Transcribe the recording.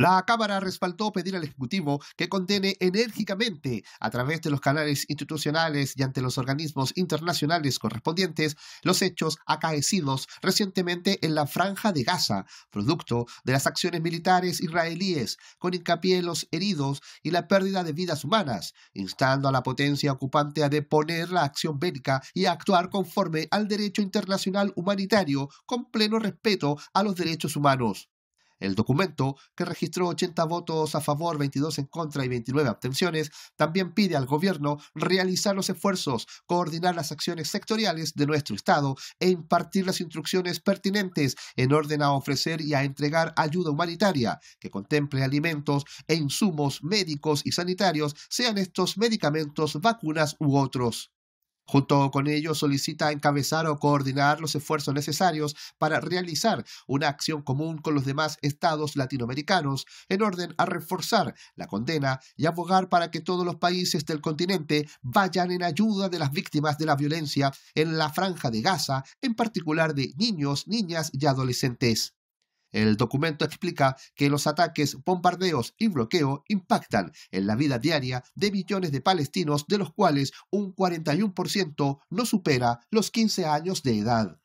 La Cámara respaldó pedir al Ejecutivo que condene enérgicamente, a través de los canales institucionales y ante los organismos internacionales correspondientes, los hechos acaecidos recientemente en la Franja de Gaza, producto de las acciones militares israelíes, con hincapié en los heridos y la pérdida de vidas humanas, instando a la potencia ocupante a deponer la acción bélica y a actuar conforme al derecho internacional humanitario con pleno respeto a los derechos humanos. El documento, que registró 80 votos a favor, 22 en contra y 29 abstenciones, también pide al gobierno realizar los esfuerzos, coordinar las acciones sectoriales de nuestro Estado e impartir las instrucciones pertinentes en orden a ofrecer y a entregar ayuda humanitaria que contemple alimentos e insumos médicos y sanitarios, sean estos medicamentos, vacunas u otros. Junto con ello, solicita encabezar o coordinar los esfuerzos necesarios para realizar una acción común con los demás estados latinoamericanos en orden a reforzar la condena y abogar para que todos los países del continente vayan en ayuda de las víctimas de la violencia en la franja de Gaza, en particular de niños, niñas y adolescentes. El documento explica que los ataques, bombardeos y bloqueo impactan en la vida diaria de millones de palestinos, de los cuales un 41% no supera los 15 años de edad.